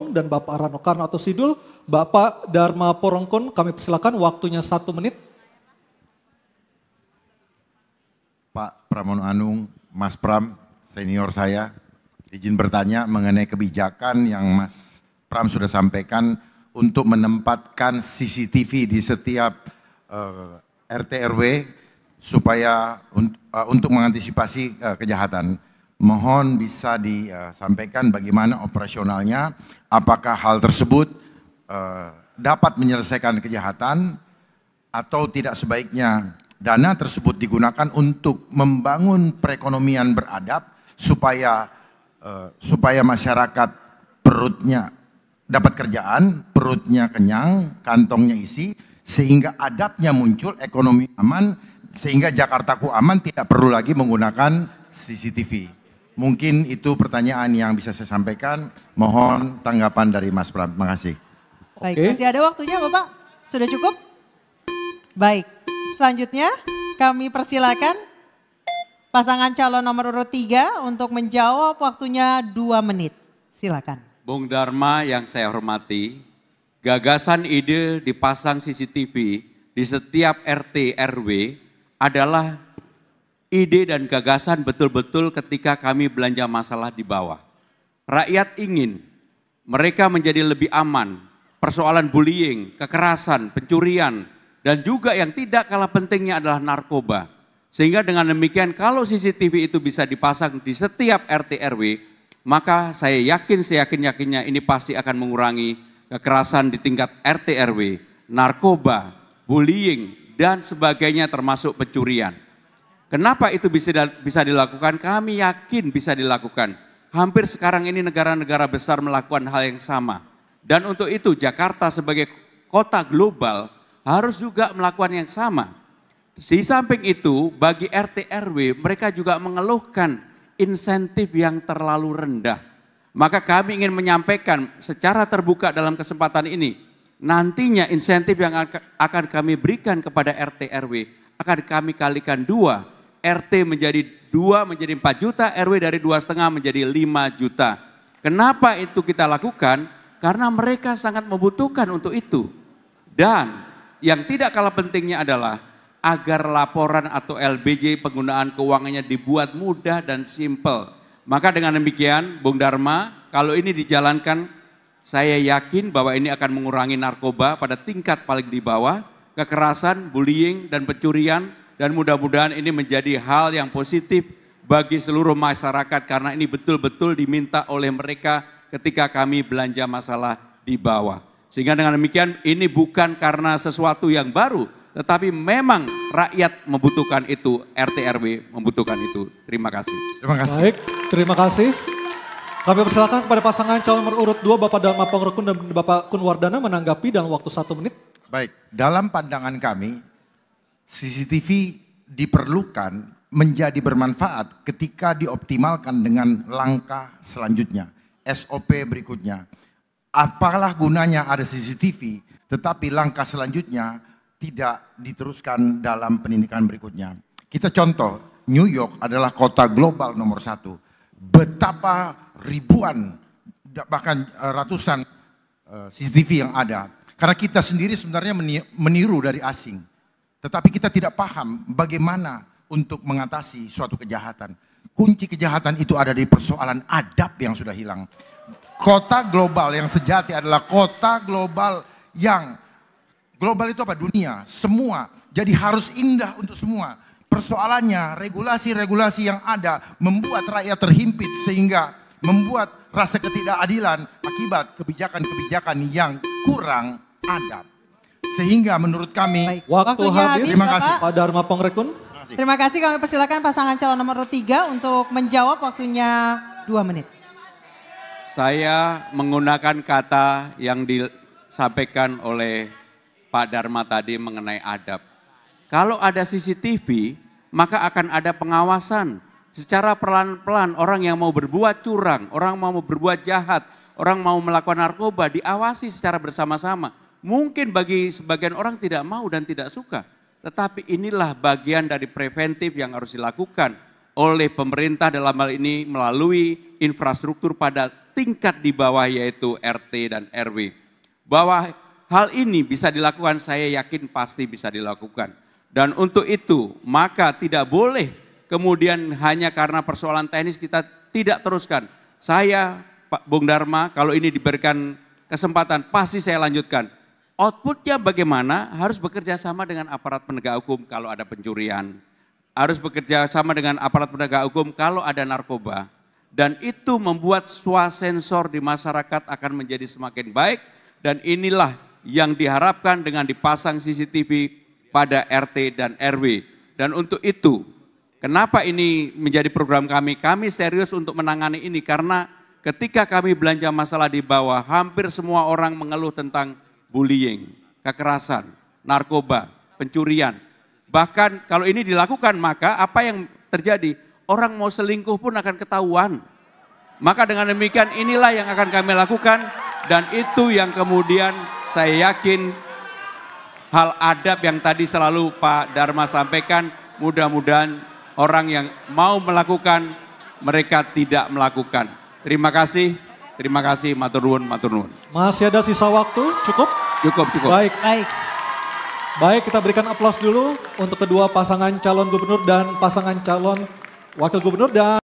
dan Bapak Rano Karno atau Sidul. Bapak Dharma Porongkon, kami persilakan waktunya satu menit. Pak Pramono Anung, Mas Pram, senior saya, izin bertanya mengenai kebijakan yang Mas Pram sudah sampaikan untuk menempatkan CCTV di setiap uh, eh, RT RW supaya uh, untuk mengantisipasi uh, kejahatan Mohon bisa disampaikan bagaimana operasionalnya, apakah hal tersebut eh, dapat menyelesaikan kejahatan atau tidak sebaiknya dana tersebut digunakan untuk membangun perekonomian beradab supaya eh, supaya masyarakat perutnya dapat kerjaan, perutnya kenyang, kantongnya isi sehingga adabnya muncul, ekonomi aman sehingga Jakartaku aman tidak perlu lagi menggunakan CCTV. Mungkin itu pertanyaan yang bisa saya sampaikan. Mohon tanggapan dari Mas Pram. Terima kasih. Baik, okay. masih ada waktunya Bapak? Sudah cukup? Baik, selanjutnya kami persilakan pasangan calon nomor urut 3 untuk menjawab waktunya dua menit. Silakan. Bung Dharma yang saya hormati, gagasan ide dipasang CCTV di setiap RT RW adalah ide dan gagasan betul-betul ketika kami belanja masalah di bawah. Rakyat ingin mereka menjadi lebih aman, persoalan bullying, kekerasan, pencurian, dan juga yang tidak kalah pentingnya adalah narkoba. Sehingga dengan demikian kalau CCTV itu bisa dipasang di setiap RT RW, maka saya yakin seyakin-yakinnya ini pasti akan mengurangi kekerasan di tingkat RT RW, narkoba, bullying, dan sebagainya termasuk pencurian. Kenapa itu bisa bisa dilakukan? Kami yakin bisa dilakukan. Hampir sekarang ini negara-negara besar melakukan hal yang sama. Dan untuk itu Jakarta sebagai kota global harus juga melakukan yang sama. Di samping itu, bagi RT RW mereka juga mengeluhkan insentif yang terlalu rendah. Maka kami ingin menyampaikan secara terbuka dalam kesempatan ini, nantinya insentif yang akan kami berikan kepada RT RW akan kami kalikan dua RT menjadi dua menjadi 4 juta, RW dari dua setengah menjadi 5 juta. Kenapa itu kita lakukan? Karena mereka sangat membutuhkan untuk itu. Dan yang tidak kalah pentingnya adalah agar laporan atau LBJ penggunaan keuangannya dibuat mudah dan simple. Maka dengan demikian, Bung Dharma, kalau ini dijalankan, saya yakin bahwa ini akan mengurangi narkoba pada tingkat paling di bawah, kekerasan, bullying, dan pencurian, dan mudah-mudahan ini menjadi hal yang positif bagi seluruh masyarakat karena ini betul-betul diminta oleh mereka ketika kami belanja masalah di bawah. Sehingga dengan demikian ini bukan karena sesuatu yang baru, tetapi memang rakyat membutuhkan itu, RT RW membutuhkan itu. Terima kasih. Terima kasih. Baik, terima kasih. Kami persilakan kepada pasangan calon nomor urut 2 Bapak Dalma Pangrokun dan Bapak Kunwardana menanggapi dalam waktu satu menit. Baik, dalam pandangan kami CCTV diperlukan menjadi bermanfaat ketika dioptimalkan dengan langkah selanjutnya, SOP berikutnya. Apalah gunanya ada CCTV, tetapi langkah selanjutnya tidak diteruskan dalam pendidikan berikutnya. Kita contoh, New York adalah kota global nomor satu. Betapa ribuan, bahkan eh, ratusan eh, CCTV yang ada. Karena kita sendiri sebenarnya meniru dari asing tetapi kita tidak paham bagaimana untuk mengatasi suatu kejahatan. Kunci kejahatan itu ada di persoalan adab yang sudah hilang. Kota global yang sejati adalah kota global yang global itu apa? Dunia, semua. Jadi harus indah untuk semua. Persoalannya regulasi-regulasi yang ada membuat rakyat terhimpit sehingga membuat rasa ketidakadilan akibat kebijakan-kebijakan yang kurang adab. Sehingga menurut kami Baik. waktu Waktunya habis. Terima kasih. Pak Dharma Pongrekun. Terima kasih kami persilakan pasangan calon nomor tiga untuk menjawab waktunya dua menit. Saya menggunakan kata yang disampaikan oleh Pak Dharma tadi mengenai adab. Kalau ada CCTV, maka akan ada pengawasan. Secara pelan-pelan orang yang mau berbuat curang, orang mau berbuat jahat, orang mau melakukan narkoba diawasi secara bersama-sama Mungkin bagi sebagian orang tidak mau dan tidak suka. Tetapi inilah bagian dari preventif yang harus dilakukan oleh pemerintah dalam hal ini melalui infrastruktur pada tingkat di bawah yaitu RT dan RW. Bahwa hal ini bisa dilakukan, saya yakin pasti bisa dilakukan. Dan untuk itu, maka tidak boleh kemudian hanya karena persoalan teknis kita tidak teruskan. Saya, Pak Bung Dharma, kalau ini diberikan kesempatan, pasti saya lanjutkan outputnya bagaimana harus bekerja sama dengan aparat penegak hukum kalau ada pencurian, harus bekerja sama dengan aparat penegak hukum kalau ada narkoba. Dan itu membuat swasensor di masyarakat akan menjadi semakin baik dan inilah yang diharapkan dengan dipasang CCTV pada RT dan RW. Dan untuk itu, kenapa ini menjadi program kami? Kami serius untuk menangani ini karena ketika kami belanja masalah di bawah, hampir semua orang mengeluh tentang bullying, kekerasan, narkoba, pencurian. Bahkan kalau ini dilakukan maka apa yang terjadi? Orang mau selingkuh pun akan ketahuan. Maka dengan demikian inilah yang akan kami lakukan dan itu yang kemudian saya yakin hal adab yang tadi selalu Pak Dharma sampaikan mudah-mudahan orang yang mau melakukan mereka tidak melakukan. Terima kasih. Terima kasih, matur nuwun, matur nuwun. Masih ada sisa waktu, cukup? Cukup, cukup. Baik. Baik. Baik, kita berikan aplaus dulu untuk kedua pasangan calon gubernur dan pasangan calon wakil gubernur dan